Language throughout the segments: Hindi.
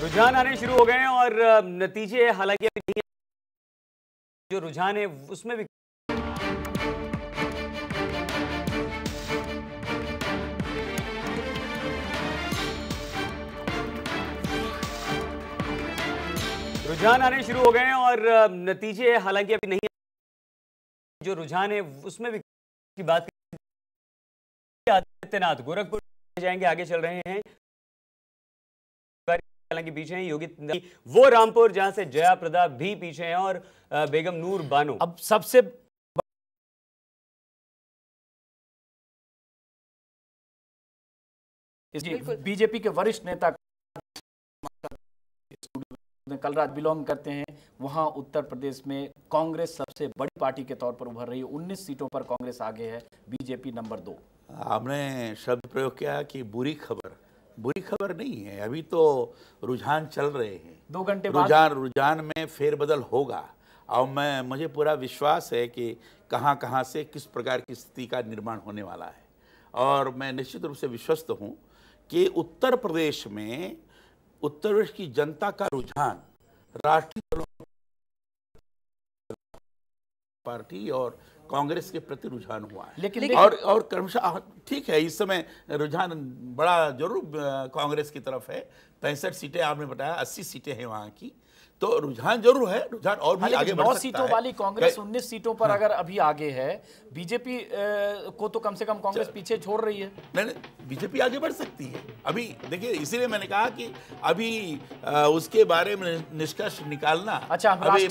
रुझान आने शुरू हो गए हैं और नतीजे हालांकि अभी नहीं जो रुझान है उसमें भी रुझान आने शुरू हो गए हैं और नतीजे हालांकि अभी नहीं जो रुझान है उसमें भी की बात आदित्यनाथ गोरखपुर जाएंगे आगे चल रहे हैं हालांकि पीछे हैं योगी वो रामपुर जहां से जया प्रदा भी पीछे हैं और बेगम नूर बानो अब सबसे बीजेपी के वरिष्ठ नेता कल रात बिलोंग करते हैं वहां उत्तर प्रदेश में कांग्रेस सबसे बड़ी पार्टी के तौर पर उभर रही है 19 सीटों पर कांग्रेस आगे है बीजेपी नंबर दो हमने शब्द प्रयोग किया कि बुरी खबर बुरी खबर नहीं है अभी तो रुझान चल रहे हैं दो घंटे रुझान रुझान में फेरबदल होगा और मैं मुझे पूरा विश्वास है कि कहाँ कहाँ से किस प्रकार की स्थिति का निर्माण होने वाला है और मैं निश्चित रूप से विश्वस्त हूँ कि उत्तर प्रदेश में उत्तर प्रदेश की जनता का रुझान राष्ट्रीय दलों पार्टी और कांग्रेस के प्रति रुझान हुआ है लेकिन, लेकिन और और क्रमशः हाँ, ठीक है इस समय रुझान बड़ा जरूर कांग्रेस की तरफ है पैंसठ सीटें आपने बताया अस्सी सीटें हैं वहाँ की तो रुझान जरूर है रुझान और भी हाँ, आगे बढ़ सकता सीटों है। वाली कांग्रेस उन्नीस सीटों पर हाँ। अगर अभी आगे है बीजेपी को तो कम से कम कांग्रेस पीछे छोड़ रही है नहीं नहीं बीजेपी आगे बढ़ सकती है अभी देखिए इसीलिए मैंने कहा कि अभी आ, उसके बारे में निष्कर्ष निकालना अच्छा अभी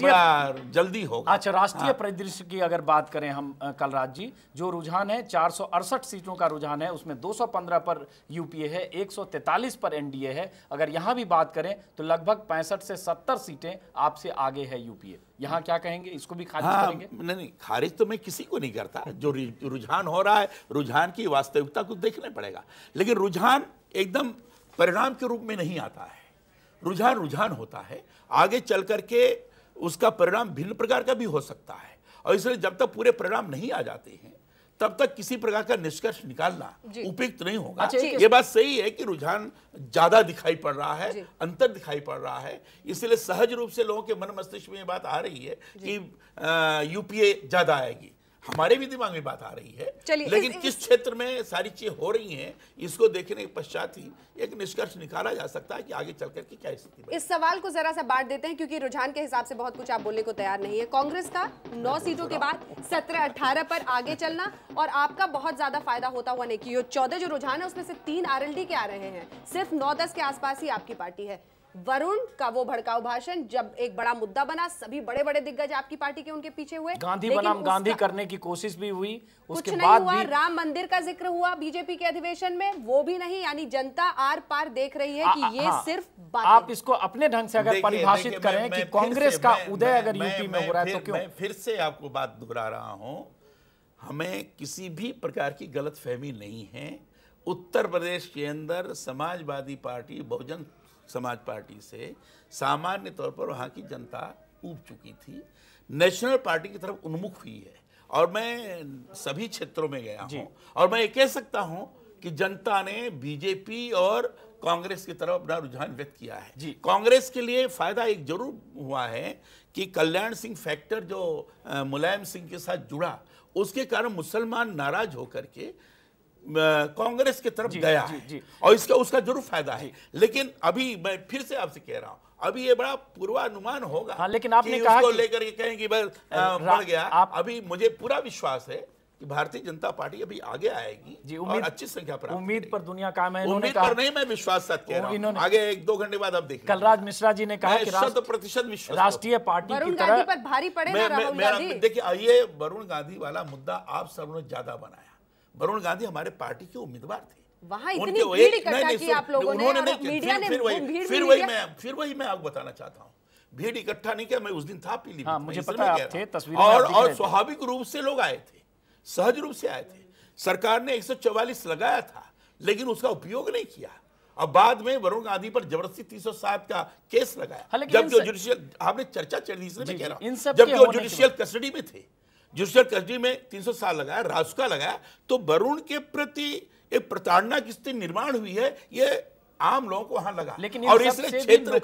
जल्दी हो अच्छा राष्ट्रीय हाँ। परिदृश्य की अगर बात करें हम कलराज जी जो रुझान है चार सीटों का रुझान है उसमें दो पर यूपीए है एक पर एनडीए है अगर यहाँ भी बात करें तो लगभग पैंसठ से सत्तर सीट सीटें आपसे आगे है यूपीए यहाँ क्या कहेंगे इसको भी खारिज हाँ, करेंगे नहीं नहीं खारिज तो मैं किसी को नहीं करता जो रुझान हो रहा है रुझान की वास्तविकता को देखना पड़ेगा लेकिन रुझान एकदम परिणाम के रूप में नहीं आता है रुझान रुझान होता है आगे चल करके उसका परिणाम भिन्न प्रकार का भी हो सकता है और इसलिए जब तक पूरे परिणाम नहीं आ जाते हैं तब तक किसी प्रकार का निष्कर्ष निकालना उपयुक्त नहीं होगा अच्छा, ये बात सही है कि रुझान ज्यादा दिखाई पड़ रहा है अंतर दिखाई पड़ रहा है इसलिए सहज रूप से लोगों के मन मस्तिष्क में ये बात आ रही है कि यूपीए ज्यादा आएगी हमारे भी दिमाग में बात आ रही है लेकिन इस, इस, किस क्षेत्र में सारी चीजें हो रही हैं इसको देखने के पश्चात ही एक निष्कर्ष निकाला जा सकता है कि आगे चलकर की क्या स्थिति इस सवाल को जरा सा बांट देते हैं क्योंकि रुझान के हिसाब से बहुत कुछ आप बोलने को तैयार नहीं है कांग्रेस का नौ सीटों के बाद सत्रह अठारह पर आगे चलना और आपका बहुत ज्यादा फायदा होता हुआ नहीं की चौदह जो रुझान है उसमें से तीन आर के आ रहे हैं सिर्फ नौ दस के आसपास ही आपकी पार्टी है वरुण का वो भड़काऊ भाषण जब एक बड़ा मुद्दा बना सभी बड़े बड़े दिग्गज आपकी पार्टी के उनके पीछे हुए गांधी बनाम गांधी करने की कोशिश भी हुई उसके कुछ बाद नहीं हुआ भी... राम मंदिर का जिक्र हुआ बीजेपी के अधिवेशन में वो भी नहीं यानी जनता आर पार देख रही है कि आ, ये हाँ, सिर्फ आप इसको अपने ढंग से अगर परिभाषित करें कि कांग्रेस का उदय अगर यूपी में हो रहा है तो क्यों फिर से आपको बात दोहरा रहा हूँ हमें किसी भी प्रकार की गलत नहीं है उत्तर प्रदेश के अंदर समाजवादी पार्टी बहुजन समाज पार्टी से सामान्य तौर पर वहाँ की जनता ऊब चुकी थी नेशनल पार्टी की तरफ उन्मुख हुई है और मैं सभी क्षेत्रों में गया हूँ और मैं ये कह सकता हूँ कि जनता ने बीजेपी और कांग्रेस की तरफ अपना रुझान व्यक्त किया है जी कांग्रेस के लिए फायदा एक जरूर हुआ है कि कल्याण सिंह फैक्टर जो मुलायम सिंह के साथ जुड़ा उसके कारण मुसलमान नाराज होकर के कांग्रेस की तरफ जी, गया जी, है जी, और इसका उसका जरूर फायदा है लेकिन अभी मैं फिर से आपसे कह रहा हूँ अभी ये बड़ा पूर्वानुमान होगा हाँ, लेकिन आपने कहा लेकर के कहेंगे बढ़ गया आप, अभी मुझे पूरा विश्वास है कि भारतीय जनता पार्टी अभी आगे आएगी जी, उम्मीद, अच्छी संख्या पर उम्मीद पर दुनिया काम है उम्मीद पर नहीं मैं विश्वास साथ कह रहा हूँ आगे एक दो घंटे बाद आप देख कलराज मिश्रा जी ने कहा कि शत प्रतिशत विश्वास राष्ट्रीय पार्टी की तरह पर भारी पड़े देखिए ये वरुण गांधी वाला मुद्दा आप सब ने ज्यादा बनाया वरुण गांधी हमारे पार्टी के उम्मीदवार थे फिर वही मैं आपको बताना चाहता हूँ भीड़ इकट्ठा नहीं किया मैं उस दिन था पीली हाँ, मुझे पता आप थे और और स्वाभाविक रूप से लोग आए थे सहज रूप से आए थे सरकार ने 144 लगाया था लेकिन उसका उपयोग नहीं किया अब बाद में वरुण गांधी पर जबरदस्ती 307 का केस लगाया जब जो जुडिशियल आपने चर्चा चली इसलिए जब जो जुडिशियल कस्टडी में थे जुडिशियल कस्टडी में 300 साल लगाया रासुका लगाया तो वरुण के प्रति एक प्रताड़ना की स्थिति निर्माण हुई है ये आम लोगों को वहां लगा लेकिन और इसलिए क्षेत्र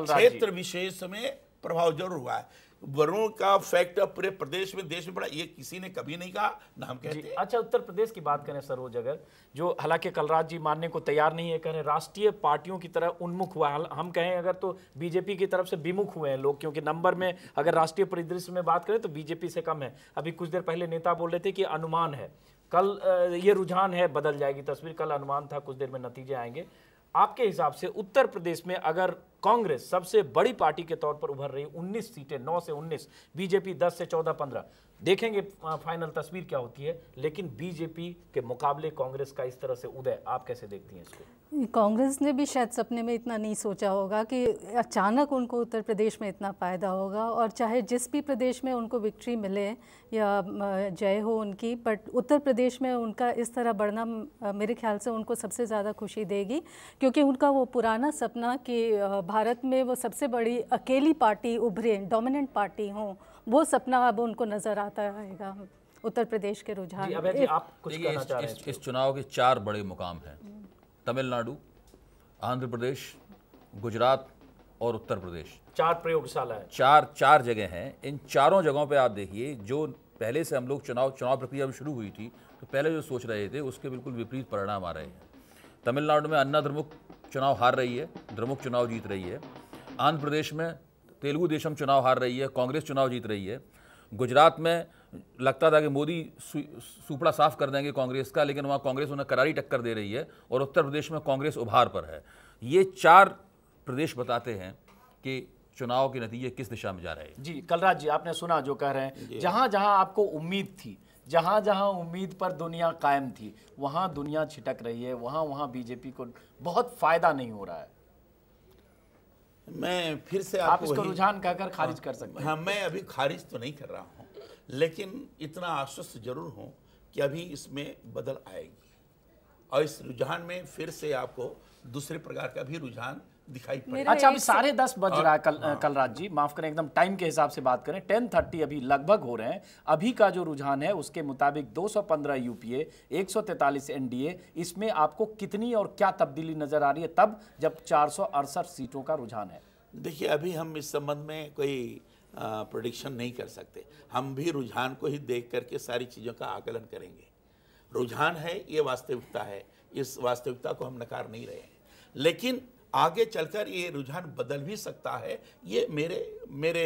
क्षेत्र विशेष में प्रभाव जरूर हुआ है वरुण का फैक्टर पूरे प्रदेश में देश में बड़ा ये किसी ने कभी नहीं कहा नाम कहते अच्छा उत्तर प्रदेश की बात करें सरोज अगर जो हालांकि कलराज जी मानने को तैयार नहीं है कह रहे राष्ट्रीय पार्टियों की तरह उन्मुख हुआ हम कहें अगर तो बीजेपी की तरफ से विमुख हुए हैं लोग क्योंकि नंबर में अगर राष्ट्रीय परिदृश्य में बात करें तो बीजेपी से कम है अभी कुछ देर पहले नेता बोल रहे थे कि अनुमान है कल ये रुझान है बदल जाएगी तस्वीर कल अनुमान था कुछ देर में नतीजे आएंगे आपके हिसाब से उत्तर प्रदेश में अगर कांग्रेस सबसे बड़ी पार्टी के तौर पर उभर रही 19 सीटें 9 से 19 बीजेपी 10 से 14 15 देखेंगे फाइनल तस्वीर क्या होती है लेकिन बीजेपी के मुकाबले कांग्रेस का इस तरह से उदय आप कैसे देखती हैं इसको कांग्रेस ने भी शायद सपने में इतना नहीं सोचा होगा कि अचानक उनको उत्तर प्रदेश में इतना फ़ायदा होगा और चाहे जिस भी प्रदेश में उनको विक्ट्री मिले या जय हो उनकी बट उत्तर प्रदेश में उनका इस तरह बढ़ना मेरे ख्याल से उनको सबसे ज़्यादा खुशी देगी क्योंकि उनका वो पुराना सपना कि भारत में वो सबसे बड़ी अकेली पार्टी उभरे डोमिनेंट पार्टी हो वो सपना अब उनको नज़र आता आएगा उत्तर प्रदेश के रुझान जी, जी, आप कुछ कहना इस, इस, इस चुनाव के चार बड़े मुकाम हैं तमिलनाडु आंध्र प्रदेश गुजरात और उत्तर प्रदेश चार प्रयोगशाला है चार चार जगह हैं इन चारों जगहों पे आप देखिए जो पहले से हम लोग चुनाव चुनाव प्रक्रिया भी शुरू हुई थी तो पहले जो सोच रहे थे उसके बिल्कुल विपरीत परिणाम आ रहे हैं तमिलनाडु में अन्ना द्रमुक चुनाव हार रही है द्रमुक चुनाव जीत रही है आंध्र प्रदेश में तेलुगु देशम चुनाव हार रही है कांग्रेस चुनाव जीत रही है गुजरात में लगता था कि मोदी सुपड़ा साफ कर देंगे कांग्रेस का लेकिन वहाँ कांग्रेस उन्हें करारी टक्कर दे रही है और उत्तर प्रदेश में कांग्रेस उभार पर है ये चार प्रदेश बताते हैं कि चुनाव के नतीजे किस दिशा में जा रहे हैं जी कलराज जी आपने सुना जो कह रहे हैं जहाँ जहाँ आपको उम्मीद थी जहाँ जहाँ उम्मीद पर दुनिया कायम थी वहाँ दुनिया छिटक रही है वहाँ वहाँ बीजेपी को बहुत फ़ायदा नहीं हो रहा है मैं फिर से आप इसको रुझान कहकर हाँ। खारिज कर सकते हैं हाँ मैं अभी खारिज तो नहीं कर रहा हूँ लेकिन इतना आश्वस्त जरूर हूँ कि अभी इसमें बदल आएगी और इस रुझान में फिर से आपको दूसरे प्रकार का भी रुझान दिखाई पड़े अच्छा अभी साढ़े दस बज रहा है कल हाँ। कल रात जी माफ करें एकदम टाइम के हिसाब से बात करें टेन थर्टी अभी लगभग हो रहे हैं अभी का जो रुझान है उसके मुताबिक 215 यूपीए 143 एनडीए इसमें आपको कितनी और क्या तब्दीली नजर आ रही है तब जब चार सीटों का रुझान है देखिए अभी हम इस संबंध में कोई प्रोडिक्शन नहीं कर सकते हम भी रुझान को ही देख करके सारी चीज़ों का आकलन करेंगे रुझान है ये वास्तविकता है इस वास्तविकता को हम नकार नहीं रहे हैं लेकिन आगे चलकर ये रुझान बदल भी सकता है ये मेरे मेरे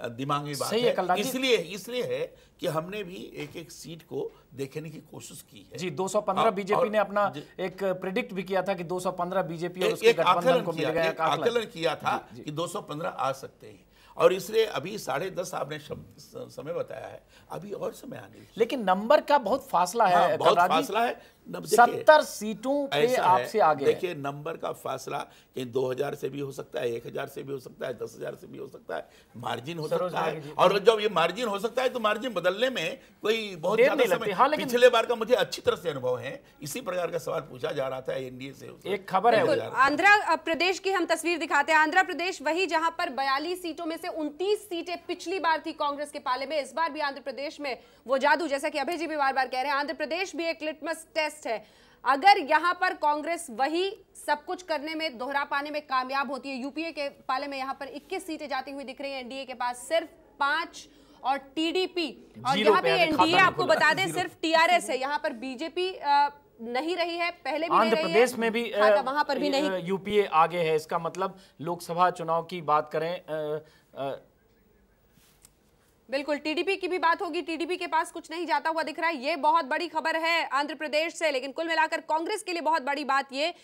दिमागी बात है इसलिए इसलिए है कि हमने भी एक एक सीट को देखने की कोशिश की है जी 215 बीजेपी ने अपना एक प्रिडिक्ट भी किया था कि 215 बीजेपी और उसके गठबंधन को मिल गया आकलन किया था कि 215 आ सकते हैं और इसलिए अभी साढ़े दस आपने समय बताया है अभी और समय आने लेकिन नंबर का बहुत फासला है हाँ, बहुत फासला है सत्तर सीटों पे आपसे आगे देखिए नंबर का फासला कहीं दो हजार से भी हो सकता है एक हजार से भी हो सकता है दस हजार से भी हो सकता है मार्जिन हो सकता है और जब ये मार्जिन हो सकता है तो मार्जिन बदलने में कोई बहुत ज्यादा समय हाँ, पिछले बार का मुझे अच्छी तरह से अनुभव है इसी प्रकार का सवाल पूछा जा रहा था एनडीए से एक खबर है आंध्र प्रदेश की हम तस्वीर दिखाते हैं आंध्र प्रदेश वही जहाँ पर बयालीस सीटों में से 29 सीटें पिछली बार थी कांग्रेस के पाले में इस बार भी आंध्र प्रदेश में वो जादू जैसा कि अभय जी भी बार बार कह रहे हैं आंध्र प्रदेश भी एक लिटमस टेस्ट है अगर यहां पर कांग्रेस वही सब कुछ करने में दोहरा पाने में कामयाब होती है यूपीए के पाले में यहां पर 21 सीटें जाती हुई दिख रही है एनडीए के पास सिर्फ पांच और टीडीपी और यहाँ पे एनडीए आपको बता दें सिर्फ टीआरएस है यहाँ पर बीजेपी नहीं रही है पहले भी आंध्र प्रदेश में भी हाँ, तो वहां पर भी नहीं यूपीए आगे है इसका मतलब लोकसभा चुनाव की बात करें बिल्कुल टीडीपी की भी बात होगी टीडीपी के पास कुछ नहीं जाता हुआ दिख रहा है ये बहुत बड़ी खबर है आंध्र प्रदेश से लेकिन कुल मिलाकर कांग्रेस के लिए बहुत बड़ी बात ये